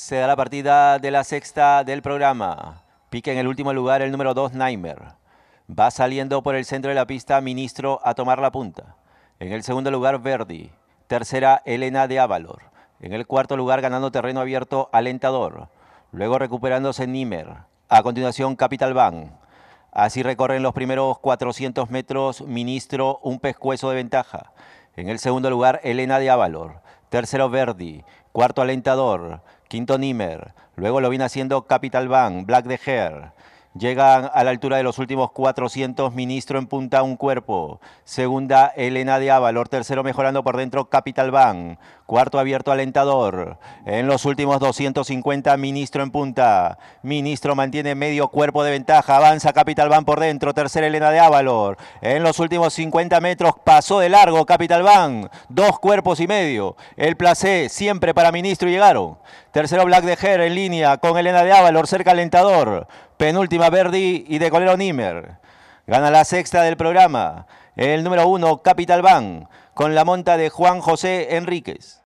Se da la partida de la sexta del programa. Pica en el último lugar el número 2, Naimer. Va saliendo por el centro de la pista Ministro a tomar la punta. En el segundo lugar, Verdi. Tercera, Elena de Avalor. En el cuarto lugar, ganando terreno abierto, Alentador. Luego recuperándose Nimer. A continuación, Capital Bank. Así recorren los primeros 400 metros, Ministro, un pescuezo de ventaja. En el segundo lugar, Elena de Avalor. Tercero, Verdi. Cuarto, Alentador. Quinto Nimer, luego lo viene haciendo Capital Bank, Black the Hair, Llegan a la altura de los últimos 400, Ministro en punta un cuerpo. Segunda, Elena de Ávalor. Tercero, mejorando por dentro, Capital Bank. Cuarto, abierto, alentador. En los últimos 250, Ministro en punta. Ministro mantiene medio cuerpo de ventaja. Avanza Capital Bank por dentro. Tercera, Elena de Ávalor. En los últimos 50 metros, pasó de largo Capital Bank. Dos cuerpos y medio. El placer siempre para Ministro y llegaron. Tercero, Black de Her en línea con Elena de Ávalor, cerca alentador. Penúltima Verdi y de Colero Nimer. Gana la sexta del programa. El número uno, Capital Bank, con la monta de Juan José Enríquez.